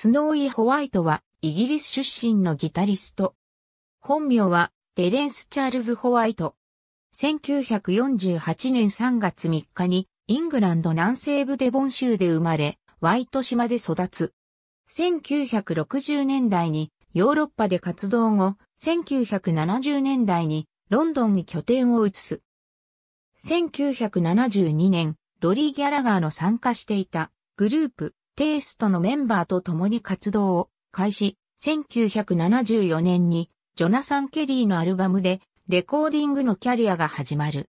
スノーイ・ホワイトはイギリス出身のギタリスト。本名はテレンス・チャールズ・ホワイト。1948年3月3日にイングランド南西部デボン州で生まれ、ワイト島で育つ。1960年代にヨーロッパで活動後、1970年代にロンドンに拠点を移す。1972年、ロリー・ギャラガーの参加していたグループテイストのメンバーと共に活動を開始、1974年にジョナサン・ケリーのアルバムでレコーディングのキャリアが始まる。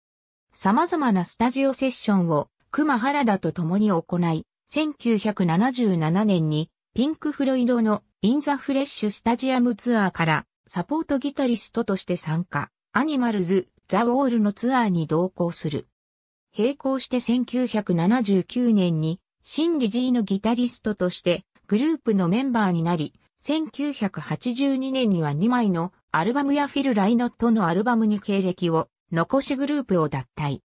様々なスタジオセッションを熊原田と共に行い、1977年にピンク・フロイドのイン・ザ・フレッシュ・スタジアムツアーからサポートギタリストとして参加、アニマルズ・ザ・ウォールのツアーに同行する。並行して1979年にシン・リジーのギタリストとしてグループのメンバーになり、1982年には2枚のアルバムやフィル・ライノットのアルバムに経歴を残しグループを脱退。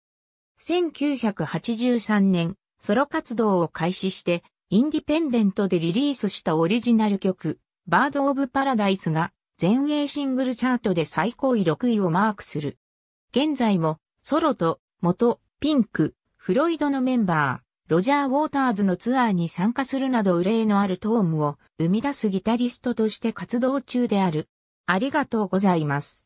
1983年、ソロ活動を開始して、インディペンデントでリリースしたオリジナル曲、バード・オブ・パラダイスが全英シングルチャートで最高位6位をマークする。現在もソロと元ピンク、フロイドのメンバー。ロジャー・ウォーターズのツアーに参加するなど憂いのあるトームを生み出すギタリストとして活動中である。ありがとうございます。